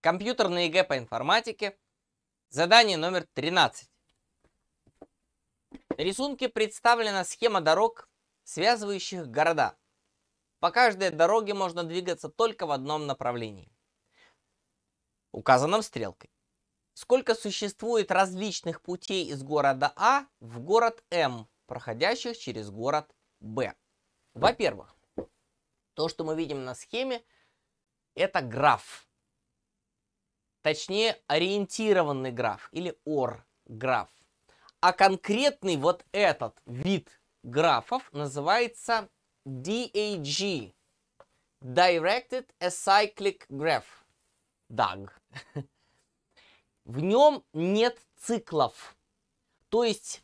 Компьютерное ЕГЭ по информатике. Задание номер 13. На рисунке представлена схема дорог, связывающих города. По каждой дороге можно двигаться только в одном направлении, указанном стрелкой. Сколько существует различных путей из города А в город М, проходящих через город Б? Во-первых, то, что мы видим на схеме, это граф Точнее, ориентированный граф или ор граф. А конкретный вот этот вид графов называется DAG. Directed Acyclic Graph. DAG. В нем нет циклов. То есть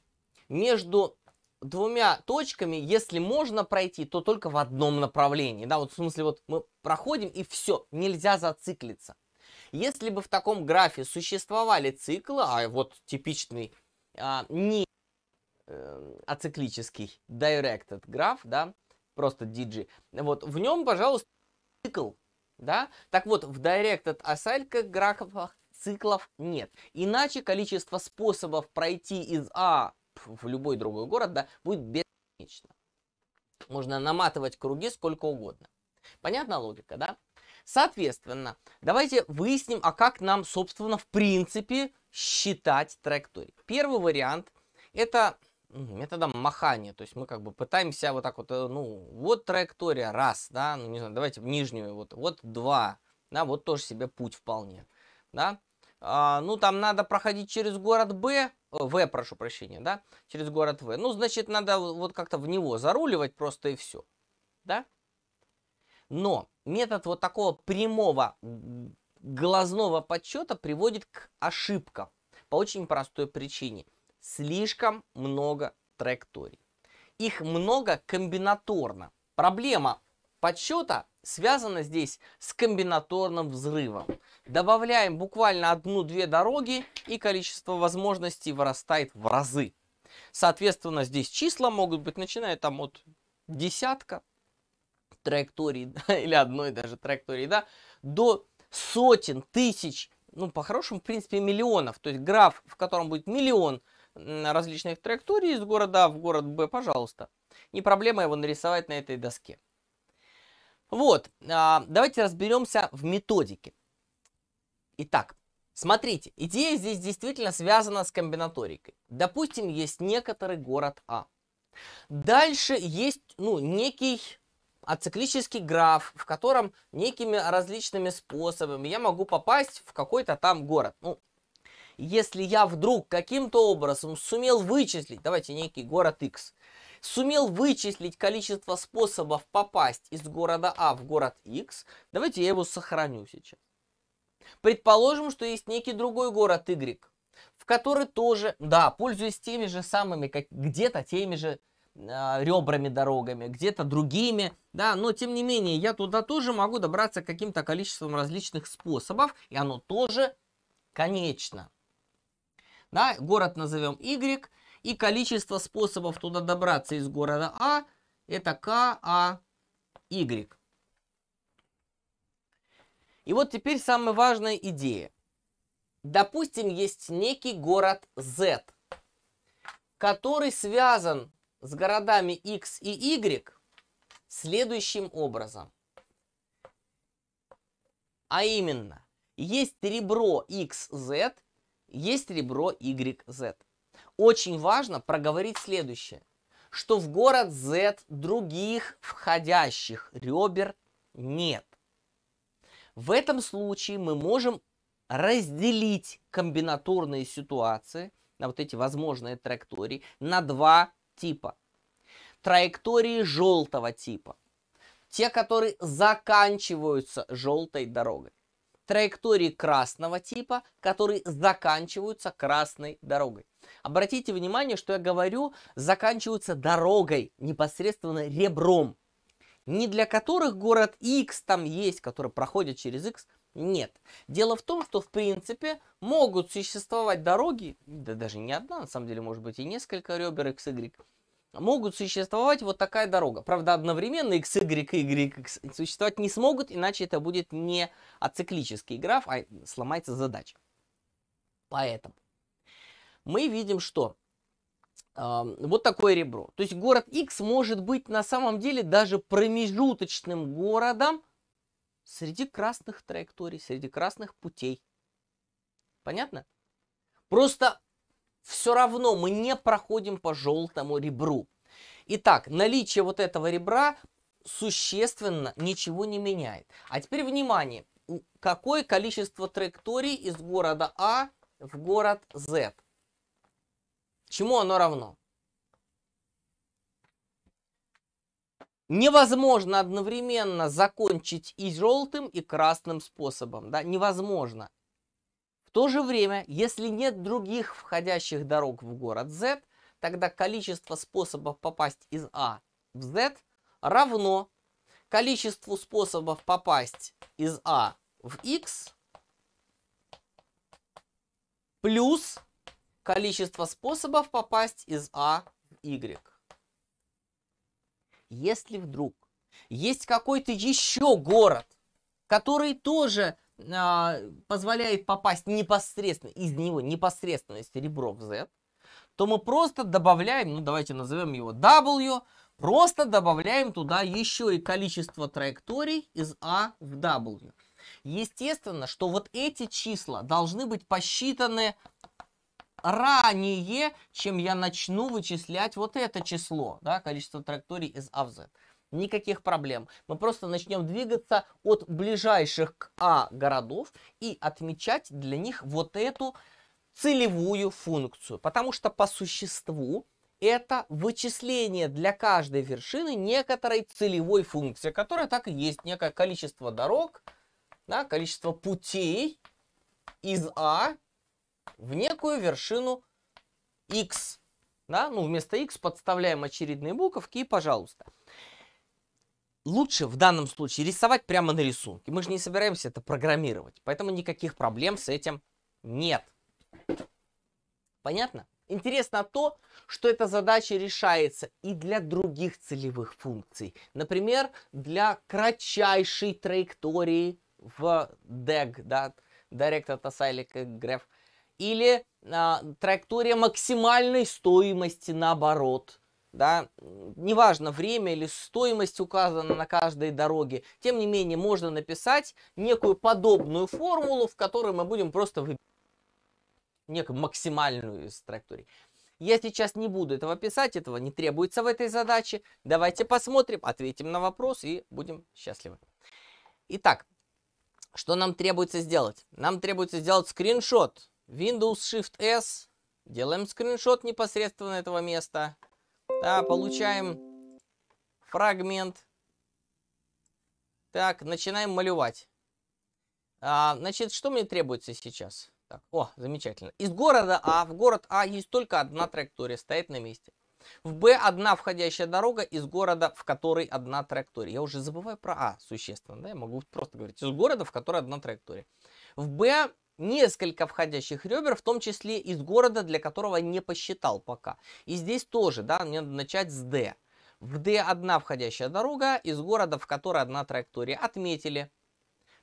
между двумя точками, если можно пройти, то только в одном направлении. Да, вот в смысле вот мы проходим и все, нельзя зациклиться. Если бы в таком графе существовали циклы, а вот типичный а, не э, эм, ациклический directed граф, да, просто DG, вот в нем, пожалуйста, цикл, да. Так вот, в directed asylках графах циклов нет. Иначе количество способов пройти из А в любой другой город, да, будет бесконечно. Можно наматывать круги сколько угодно. Понятна логика, да? Соответственно, давайте выясним, а как нам, собственно, в принципе считать траекторию. Первый вариант это ну, методом махания, то есть мы как бы пытаемся вот так вот, э, ну, вот траектория, раз, да, ну, не знаю, давайте в нижнюю, вот, вот два, да, вот тоже себе путь вполне, да, а, ну, там надо проходить через город Б, э, В, прошу прощения, да, через город В, ну, значит, надо вот как-то в него заруливать просто и все, да, но метод вот такого прямого глазного подсчета приводит к ошибкам по очень простой причине. Слишком много траекторий. Их много комбинаторно. Проблема подсчета связана здесь с комбинаторным взрывом. Добавляем буквально одну-две дороги и количество возможностей вырастает в разы. Соответственно, здесь числа могут быть, начиная там от десятка траектории да, или одной даже траектории, да, до сотен, тысяч, ну, по-хорошему, в принципе, миллионов. То есть граф, в котором будет миллион различных траекторий из города А в город Б, пожалуйста. Не проблема его нарисовать на этой доске. Вот, а, давайте разберемся в методике. Итак, смотрите, идея здесь действительно связана с комбинаторикой. Допустим, есть некоторый город А. Дальше есть, ну, некий а циклический граф, в котором некими различными способами я могу попасть в какой-то там город. Ну, если я вдруг каким-то образом сумел вычислить, давайте некий город X, сумел вычислить количество способов попасть из города А в город X, давайте я его сохраню сейчас. Предположим, что есть некий другой город Y, в который тоже, да, пользуясь теми же самыми, как где-то теми же а, ребрами дорогами, где-то другими, да, но тем не менее я туда тоже могу добраться каким-то количеством различных способов, и оно тоже конечно. Да, город назовем Y, и количество способов туда добраться из города А это kAY. А, и вот теперь самая важная идея. Допустим, есть некий город Z, который связан с городами X и Y следующим образом. А именно, есть ребро XZ, есть ребро YZ. Очень важно проговорить следующее, что в город Z других входящих ребер нет. В этом случае мы можем разделить комбинаторные ситуации на вот эти возможные траектории на два типа, траектории желтого типа, те, которые заканчиваются желтой дорогой, траектории красного типа, которые заканчиваются красной дорогой. Обратите внимание, что я говорю, заканчиваются дорогой, непосредственно ребром, не для которых город X там есть, который проходит через X, нет. Дело в том, что в принципе могут существовать дороги, да даже не одна, на самом деле может быть и несколько ребер XY, могут существовать вот такая дорога. Правда, одновременно XY и x существовать не смогут, иначе это будет не ациклический граф, а сломается задача. Поэтому мы видим, что вот такое ребро. То есть город X может быть на самом деле даже промежуточным городом среди красных траекторий, среди красных путей. Понятно? Просто все равно мы не проходим по желтому ребру. Итак, наличие вот этого ребра существенно ничего не меняет. А теперь внимание, какое количество траекторий из города А в город Z? Чему оно равно? Невозможно одновременно закончить и желтым, и красным способом. Да? Невозможно. В то же время, если нет других входящих дорог в город Z, тогда количество способов попасть из А в Z равно количеству способов попасть из А в X плюс количество способов попасть из А в Y. Если вдруг есть какой-то еще город, который тоже а, позволяет попасть непосредственно, из него непосредственно серебро в Z, то мы просто добавляем, ну давайте назовем его W, просто добавляем туда еще и количество траекторий из A а в W. Естественно, что вот эти числа должны быть посчитаны ранее, чем я начну вычислять вот это число, да, количество траекторий из А в Z. Никаких проблем. Мы просто начнем двигаться от ближайших к А городов и отмечать для них вот эту целевую функцию. Потому что по существу это вычисление для каждой вершины некоторой целевой функции, которая так и есть некое количество дорог, да, количество путей из А в некую вершину x. Да? Ну, вместо x подставляем очередные буковки и пожалуйста. Лучше в данном случае рисовать прямо на рисунке. Мы же не собираемся это программировать, поэтому никаких проблем с этим нет. Понятно? Интересно то, что эта задача решается и для других целевых функций. Например, для кратчайшей траектории в DEG, да, Directed Acyclic Graph или а, траектория максимальной стоимости наоборот. Да, неважно, время или стоимость указана на каждой дороге. Тем не менее, можно написать некую подобную формулу, в которой мы будем просто выбирать некую максимальную из траекторий. Я сейчас не буду этого писать, этого не требуется в этой задаче. Давайте посмотрим, ответим на вопрос и будем счастливы. Итак, что нам требуется сделать? Нам требуется сделать скриншот Windows Shift S. Делаем скриншот непосредственно этого места. Да, получаем фрагмент. Так, начинаем малевать. А, значит, что мне требуется сейчас? Так, о, замечательно. Из города А в город А есть только одна траектория, стоит на месте. В Б одна входящая дорога из города, в который одна траектория. Я уже забываю про А существенно, да, я могу просто говорить. Из города, в который одна траектория. В Б несколько входящих ребер, в том числе из города, для которого не посчитал пока. И здесь тоже, да, мне надо начать с D. В D одна входящая дорога, из города, в которой одна траектория. Отметили.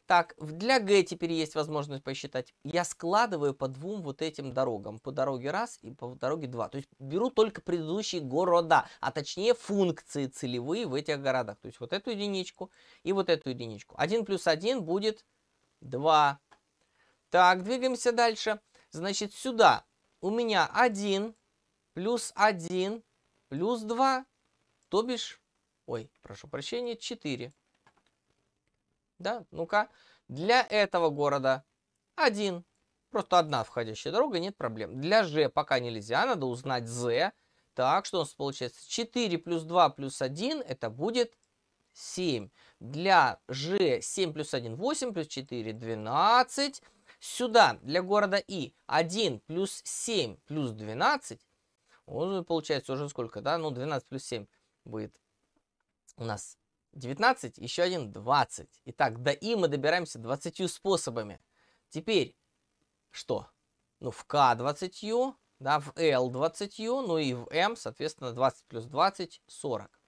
Так, для Г теперь есть возможность посчитать. Я складываю по двум вот этим дорогам. По дороге раз и по дороге два. То есть беру только предыдущие города, а точнее функции целевые в этих городах. То есть вот эту единичку и вот эту единичку. 1 плюс 1 будет 2. Так, двигаемся дальше. Значит, сюда у меня 1 плюс 1 плюс 2, то бишь, ой, прошу прощения, 4. Да, ну-ка, для этого города 1. Просто одна входящая дорога, нет проблем. Для G пока нельзя, надо узнать Z. Так, что у нас получается? 4 плюс 2 плюс 1, это будет 7. Для G 7 плюс 1, 8, плюс 4, 12. Сюда для города И 1 плюс 7 плюс 12. Вот ну, получается уже сколько, да? Ну, 12 плюс 7 будет у нас 19, еще один 20. Итак, до И мы добираемся 20 способами. Теперь что? Ну, в К 20, да, в Л 20, ну и в М соответственно, 20 плюс 20, 40.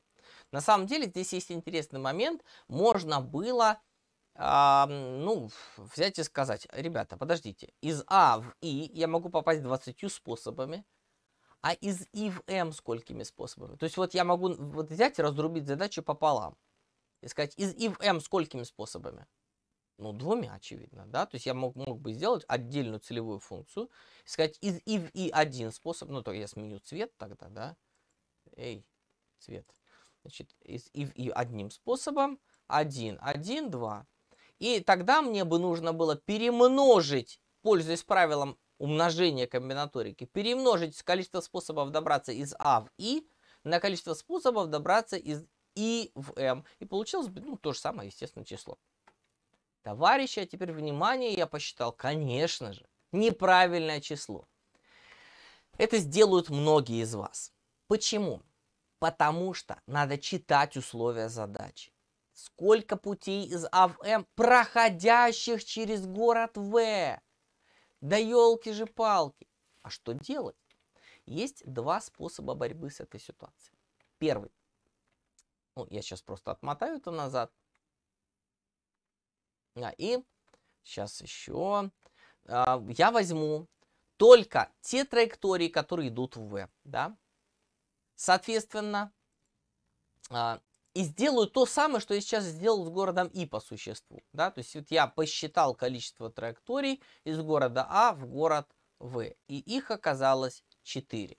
На самом деле, здесь есть интересный момент. Можно было а, ну, взять и сказать, ребята, подождите, из А в И я могу попасть 20 способами, а из И в М сколькими способами? То есть вот я могу вот взять и разрубить задачу пополам. И сказать, из И в М сколькими способами? Ну, двумя, очевидно, да? То есть я мог, мог бы сделать отдельную целевую функцию, сказать, из И в И один способ, ну, то я сменю цвет тогда, да? Эй, цвет. Значит, из И в И одним способом, один один два и тогда мне бы нужно было перемножить, пользуясь правилом умножения комбинаторики, перемножить количество способов добраться из А в И на количество способов добраться из И в М. И получилось бы ну, то же самое, естественно, число. Товарищи, а теперь внимание, я посчитал, конечно же, неправильное число. Это сделают многие из вас. Почему? Потому что надо читать условия задачи. Сколько путей из А в М, проходящих через город В? Да елки же палки. А что делать? Есть два способа борьбы с этой ситуацией. Первый. Ну, я сейчас просто отмотаю это назад. А, и сейчас еще. А, я возьму только те траектории, которые идут в В. Да? Соответственно, а, и сделаю то самое, что я сейчас сделал с городом И по существу. Да? То есть вот я посчитал количество траекторий из города А в город В. И их оказалось 4.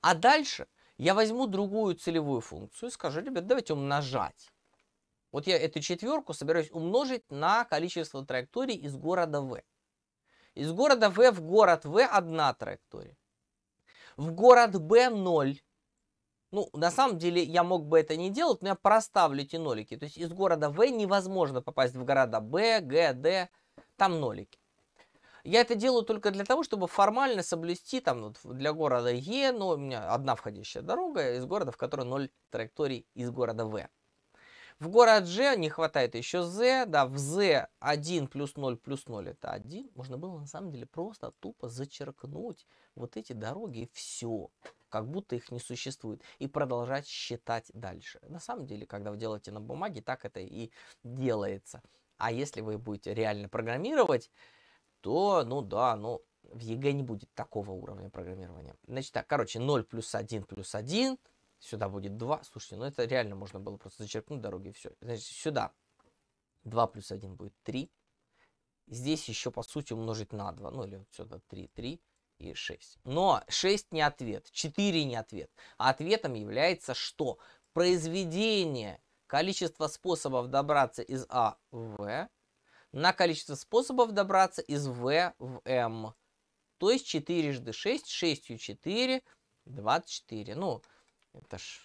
А дальше я возьму другую целевую функцию и скажу, ребят, давайте умножать. Вот я эту четверку собираюсь умножить на количество траекторий из города В. Из города В в город В одна траектория. В город Б 0. Ну, на самом деле, я мог бы это не делать, но я проставлю эти нолики. То есть из города В невозможно попасть в города Б, Г, Д. Там нолики. Я это делаю только для того, чтобы формально соблюсти там вот, для города Е, но у меня одна входящая дорога из города, в которой ноль траекторий из города В. В город Ж не хватает еще З, да, в З 1 плюс 0 плюс 0 это 1. Можно было на самом деле просто тупо зачеркнуть вот эти дороги и все как будто их не существует, и продолжать считать дальше. На самом деле, когда вы делаете на бумаге, так это и делается. А если вы будете реально программировать, то, ну да, ну, в ЕГЭ не будет такого уровня программирования. Значит так, короче, 0 плюс 1 плюс 1, сюда будет 2. Слушайте, ну это реально можно было просто зачеркнуть дороги и все. Значит, сюда 2 плюс 1 будет 3. Здесь еще, по сути, умножить на 2. Ну, или сюда 3, 3 и 6. Но 6 не ответ, 4 не ответ. А ответом является что? Произведение количества способов добраться из А в В на количество способов добраться из В в М. То есть 4 6, 6 4, 24. Ну, это ж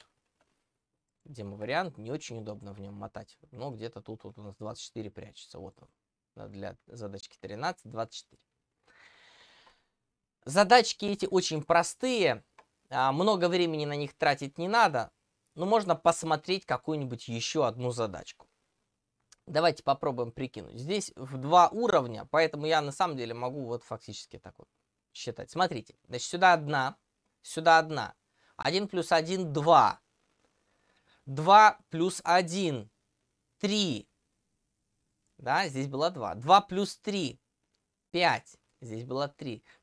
демо-вариант, не очень удобно в нем мотать. Но где-то тут вот у нас 24 прячется. Вот он. Э, для задачки 13, 24. Задачки эти очень простые, а, много времени на них тратить не надо, но можно посмотреть какую-нибудь еще одну задачку. Давайте попробуем прикинуть. Здесь в два уровня, поэтому я на самом деле могу вот фактически так вот считать. Смотрите, значит, сюда одна, сюда одна. 1 плюс 1 – 2. 2 плюс 1 – 3. Да, здесь было 2. 2 плюс 3 – 5. Здесь было 3.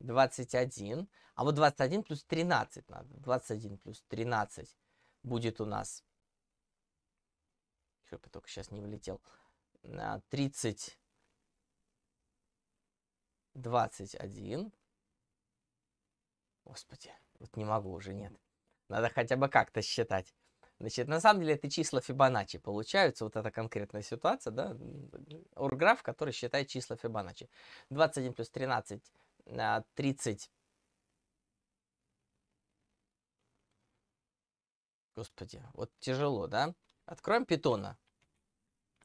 21. А вот 21 плюс 13 надо. 21 плюс 13 будет у нас... Чтоб я только сейчас не влетел. 30... 21. Господи, вот не могу уже, нет. Надо хотя бы как-то считать. Значит, на самом деле это числа Фибоначчи получаются, вот эта конкретная ситуация, да, орграф, который считает числа Фибоначчи. 21 плюс 13 30... Господи, вот тяжело, да? Откроем питона.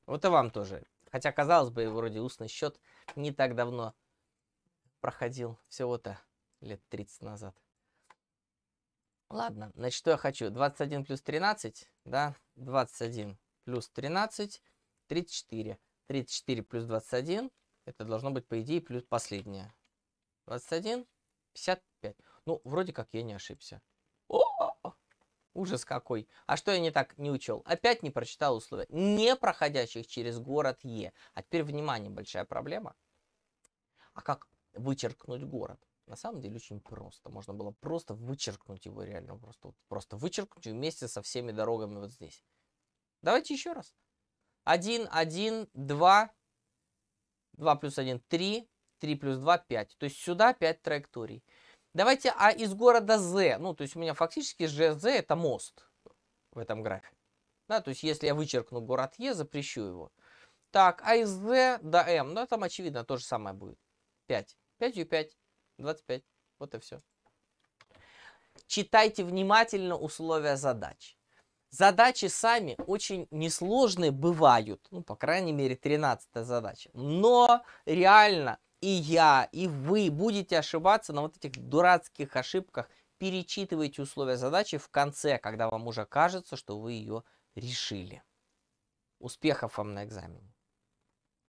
Вот и вам тоже. Хотя, казалось бы, вроде устный счет не так давно проходил. Всего-то лет 30 назад. Ладно, значит, что я хочу? 21 плюс 13, да? 21 плюс 13, 34. 34 плюс 21, это должно быть, по идее, плюс последнее. 21, 55. Ну, вроде как я не ошибся. О, ужас какой. А что я не так не учел? Опять не прочитал условия. Не проходящих через город Е. А теперь, внимание, большая проблема. А как вычеркнуть город? На самом деле очень просто. Можно было просто вычеркнуть его реально. Просто, просто вычеркнуть вместе со всеми дорогами вот здесь. Давайте еще раз. 1, 1, 2, 2 плюс 1, 3, 3 плюс 2 – 5. То есть сюда 5 траекторий. Давайте, а из города Z, ну, то есть у меня фактически ЖЗ – это мост в этом графе. Да, то есть если я вычеркну город Е, запрещу его. Так, а из Z до М, ну, а там, очевидно, то же самое будет. 5. 5 и 5. 25. Вот и все. Читайте внимательно условия задач. Задачи сами очень несложные бывают, ну, по крайней мере, 13 задача. Но реально и я, и вы будете ошибаться на вот этих дурацких ошибках. Перечитывайте условия задачи в конце, когда вам уже кажется, что вы ее решили. Успехов вам на экзамене!